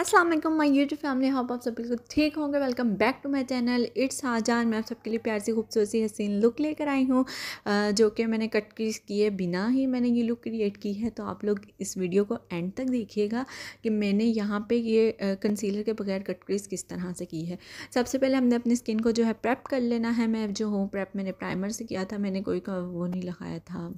Aslam my YouTube family hope आप सब बिल्कुल ठीक होंगे welcome back to my channel it's Azaan मैं आप सबके लिए प्यार सी खूबसूरती हसीन लुक लेकर आई हूँ जो कि मैंने कट क्रीज किए बिना ही मैंने ये लुक क्रिएट की है तो आप लोग इस वीडियो को एंड तक देखिएगा कि मैंने यहाँ पे ये कंसीलर के बगैर कट क्रीज किस तरह से की है सबसे पहले हमने अपनी स्किन को जो है प्रेप कर लेना है मैं जो हूँ प्रेप मैंने प्राइमर से किया था मैंने कोई वो नहीं लगाया था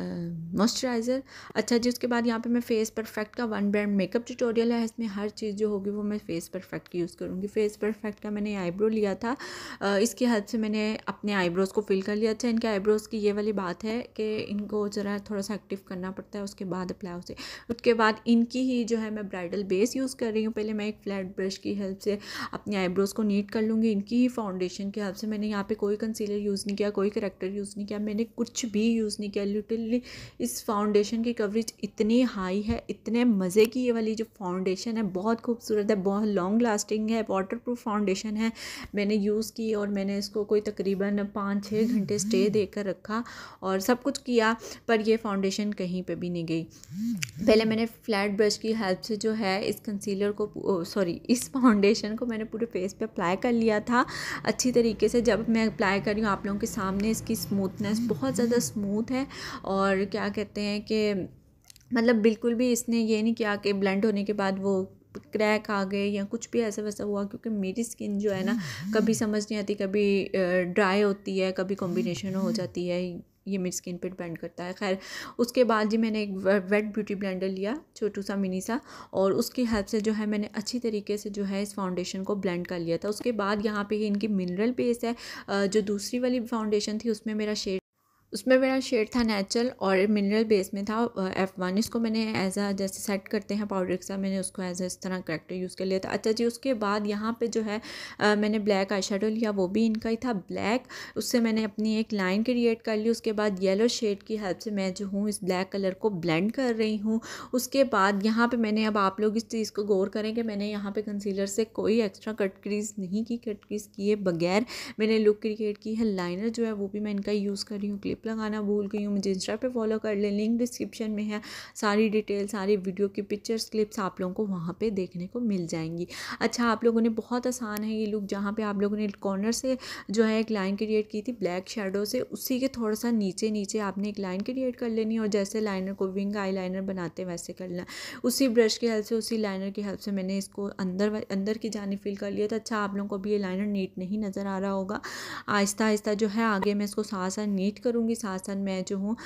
मॉइस्चराइज़र अच्छा जी उसके बाद यहाँ पे मैं फ़ेस परफेक्ट का वन ब्रांड मेकअप ट्यूटोरियल है इसमें हर चीज़ जो होगी वो मैं फ़ेस परफेक्ट की यूज़ करूँगी फ़ेस परफेक्ट का मैंने आईब्रो लिया था इसकी हेल्प से मैंने अपने आईब्रोज़ को फिल कर लिया था अच्छा, इनके आईब्रोज़ की ये वाली बात है कि इनको ज़रा थोड़ा सा एक्टिव करना पड़ता है उसके बाद अप्लाई उसे उसके बाद इनकी ही जो है मैं ब्राइडल बेस यूज़ कर रही हूँ पहले मैं एक फ्लैट ब्रश की हेल्प से अपने आईब्रोज़ को नीट कर लूँगी इनकी ही फाउंडेशन की हेल्प से मैंने यहाँ पर कोई कंसीलर यूज़ नहीं किया कोई करेक्टर यूज़ नहीं किया मैंने कुछ भी यूज़ नहीं किया लिटिल डेफिनेटली इस फाउंडेशन की कवरेज इतनी हाई है इतने मज़े की ये वाली जो फाउंडेशन है बहुत खूबसूरत है बहुत लॉन्ग लास्टिंग है वाटर प्रूफ फाउंडेशन है मैंने यूज़ की और मैंने इसको कोई तकरीबन पाँच छः घंटे स्टे हम्म। देकर रखा और सब कुछ किया पर यह फाउंडेशन कहीं पर भी नहीं गई पहले मैंने फ्लैट ब्रश की हेल्प से जो है इस कंसीलर को सॉरी इस फाउंडेशन को मैंने पूरे फेस पर अप्लाई कर लिया था अच्छी तरीके से जब मैं अप्लाई कर रही हूँ आप लोगों के सामने इसकी स्मूथनेस बहुत ज़्यादा स्मूथ है और और क्या कहते हैं कि मतलब बिल्कुल भी इसने ये नहीं किया कि ब्लेंड होने के बाद वो क्रैक आ गए या कुछ भी ऐसा वैसा हुआ क्योंकि मेरी स्किन जो है ना कभी समझ नहीं आती कभी ड्राई होती है कभी कॉम्बिनेशन हो जाती है ये मेरी स्किन पे डिपेंड करता है खैर उसके बाद जी मैंने एक वेट ब्यूटी ब्लेंडर लिया छोटू सा मिनी सा और उसकी हेल्प से जो है मैंने अच्छी तरीके से जो है इस फाउंडेशन को ब्लेंड कर लिया था उसके बाद यहाँ पे इनकी मिनरल बेस है जो दूसरी वाली फाउंडेशन थी उसमें मेरा शेड उसमें मेरा शेड था नेचुरल और मिनरल बेस में था एफ़ वन इसको मैंने एज आ जैसे सेट करते हैं पाउडर के साथ मैंने उसको एज इस तरह करेक्टर यूज़ कर लिया था अच्छा जी उसके बाद यहाँ पे जो है आ, मैंने ब्लैक आई लिया वो भी इनका ही था ब्लैक उससे मैंने अपनी एक लाइन क्रिएट कर ली उसके बाद येलो शेड की हेल्प से मैं जो हूँ इस ब्लैक कलर को ब्लेंड कर रही हूँ उसके बाद यहाँ पर मैंने अब आप लोग इस चीज़ को गौर करें कि मैंने यहाँ पर कंसीलर से कोई एक्स्ट्रा कट क्रीज नहीं की कट क्रीज किए बगैर मैंने लुक क्रिएट की है लाइनर जो है वो भी मैं इनका यूज़ कर रही हूँ क्लिप लगाना भूल गई हूँ मुझे इंस्टा पे फॉलो कर लें लिंक डिस्क्रिप्शन में है सारी डिटेल सारी वीडियो की पिक्चर्स क्लिप्स आप लोगों को वहाँ पे देखने को मिल जाएंगी अच्छा आप लोगों ने बहुत आसान है ये लुक जहाँ पे आप लोगों ने कॉर्नर से जो है एक लाइन क्रिएट की थी ब्लैक शेडो से उसी के थोड़ा सा नीचे नीचे आपने एक लाइन क्रिएट कर लेनी और जैसे लाइनर को विंग आई लाइनर बनाते हैं वैसे लेना उसी ब्रश की हेल्प से उसी लाइनर की हेल्प से मैंने इसको अंदर अंदर की जाने फिल कर लिया था अच्छा आप लोगों को भी ये लाइनर नीट नहीं नज़र आ रहा होगा आहिस्ता आहिस्ता जो है आगे मैं इसको साथ साथ नीट करूँगी साथ साथ मैं जो हूँ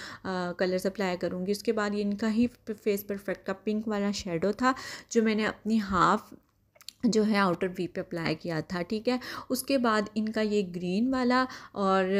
कलर्स अप्लाई करूँगी उसके बाद ये इनका ही फेस परफेक्ट का पिंक वाला शेडो था जो मैंने अपनी हाफ़ जो है आउटर वी पे अप्लाई किया था ठीक है उसके बाद इनका ये ग्रीन वाला और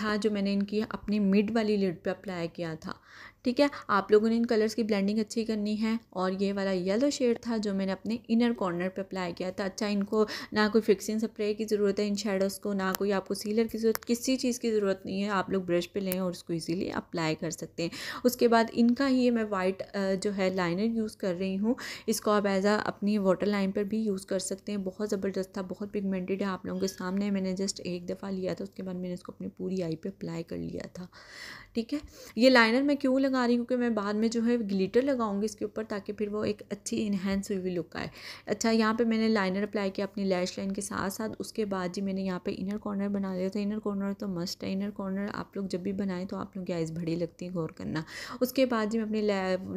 था जो मैंने इनकी अपनी मिड वाली लिड पे अप्लाई किया था ठीक है आप लोगों ने इन कलर्स की ब्लेंडिंग अच्छी करनी है और ये वाला येलो शेड था जो मैंने अपने इनर कॉर्नर पर अप्लाई किया था अच्छा इनको ना कोई फिक्सिंग स्प्रे की ज़रूरत है इन शेडोज़ को ना कोई आपको सीलर की ज़रूरत किसी चीज़ की ज़रूरत नहीं है आप लोग ब्रश पे लें और उसको ईजिली अप्लाई कर सकते हैं उसके बाद इनका ही मैं वाइट जो है लाइनर यूज़ कर रही हूँ इसको आप एज अपनी वाटर लाइन पर भी यूज़ कर सकते हैं बहुत ज़बरदस्त था बहुत पिगमेंटेड है आप लोगों के सामने मैंने जस्ट एक दफ़ा लिया था उसके बाद मैंने इसको अपनी पूरी आई पर अप्लाई कर लिया था ठीक है ये लाइनर मैं क्यों लगा बना रही हूँ क्योंकि मैं बाद में जो है ग्लिटर लगाऊंगी इसके ऊपर ताकि फिर वो एक अच्छी इन्हेंस हुई हुई लुक आए अच्छा यहाँ पे मैंने लाइनर अप्लाई किया अपनी लैश लाइन के साथ साथ उसके बाद जी मैंने यहाँ पे इनर कॉर्नर बना लिया था इनर कॉर्नर तो मस्ट तो है इनर कॉर्नर आप लोग जब भी बनाएं तो आप लोग की आइज़ बड़ी लगती है गौर करना उसके बाद जी मैं अपनी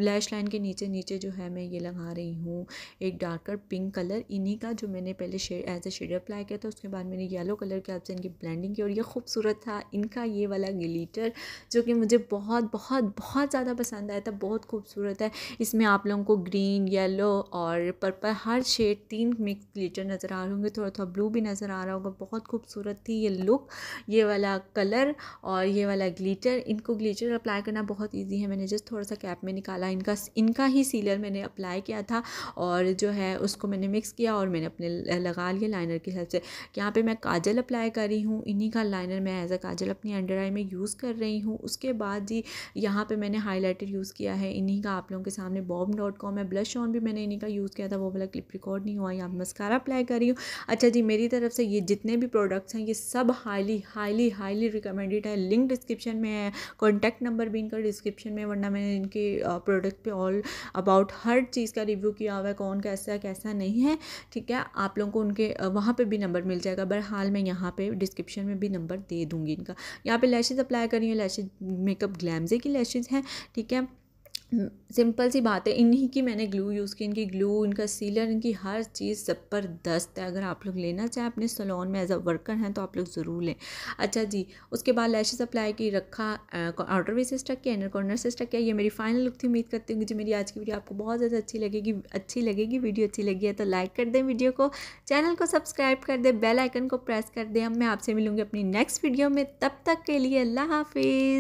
लैश लाइन के नीचे नीचे जो है मैं ये लगा रही हूँ एक डार्कर पिंक कलर इन्हीं का जो मैंने पहले एज ए शेड अप्लाई किया था उसके बाद मैंने येलो कलर के आपसे इनकी ब्लैंडिंग की और यह खूबसूरत था इनका ये वाला ग्लीटर जो कि मुझे बहुत बहुत बहुत बहुत ज़्यादा पसंद आया था बहुत खूबसूरत है इसमें आप लोगों को ग्रीन येलो और पर्पल हर शेड तीन मिक्स ग्लीटर नज़र आ रहे होंगे थोड़ा थोड़ा ब्लू भी नज़र आ रहा होगा बहुत खूबसूरत थी ये लुक ये वाला कलर और ये वाला ग्लीटर इनको ग्लीटर अप्लाई करना बहुत ईजी है मैंने जस्ट थोड़ा सा कैप में निकाला इनका इनका ही सीलर मैंने अप्लाई किया था और जो है उसको मैंने मिक्स किया और मैंने अपने लगा लिया लाइनर की हेल्प से यहाँ पर मैं काजल अप्लाई कर रही हूँ इन्हीं का लाइनर मैं एज अ काजल अपनी अंडर आई में यूज़ कर रही हूँ उसके बाद जी यहाँ पर मैंने मैंने हाईलाइटर यूज़ किया है इन्हीं का आप लोगों के सामने बॉम डॉट कॉम है ब्लश ऑन भी मैंने इन्हीं का यूज़ किया था वो वाला क्लिप रिकॉर्ड नहीं हुआ यहाँ मस्कारा अप्लाई कर रही हूँ अच्छा जी मेरी तरफ से ये जितने भी प्रोडक्ट्स हैं ये सब हाईली हाईली हाईली रिकमेंडेड है लिंक डिस्क्रिप्शन में है कॉन्टैक्ट नंबर भी इनका डिस्क्रिप्शन में वरना मैंने इनके प्रोडक्ट पर ऑल अबाउट हर चीज़ का रिव्यू किया हुआ है कौन कैसा कैसा नहीं है ठीक है आप लोगों को उनके वहाँ पर भी नंबर मिल जाएगा बहरहाल मैं यहाँ पर डिस्क्रिप्शन में भी नंबर दे दूँगी इनका यहाँ पर लैशेज़ अप्लाई करी हूँ लैशेज मेकअप ग्लैमजे की लैशेज़ हैं है ठीक है सिंपल सी बात है इन्हीं की मैंने ग्लू यूज़ की इनकी ग्लू इनका सीलर इनकी हर चीज़ ज़बरदस्त है अगर आप लोग लेना चाहें अपने सलोन में एज अ वर्कर हैं तो आप लोग ज़रूर लें अच्छा जी उसके बाद लैशेज अप्लाई की रखा आउटर वे से स्टक किया इनर कॉर्नर से स्टक किया ये मेरी फाइनल लुक थी उम्मीद करती हूँ कि मेरी आज की वीडियो आपको बहुत ज़्यादा अच्छी लगेगी अच्छी लगेगी वीडियो अच्छी लगी है तो लाइक कर दें वीडियो को चैनल को सब्सक्राइब कर दें बेल आइकन को प्रेस कर दें अब मैं आपसे मिलूँगी अपनी नेक्स्ट वीडियो में तब तक के लिए अल्लाह हाफिज़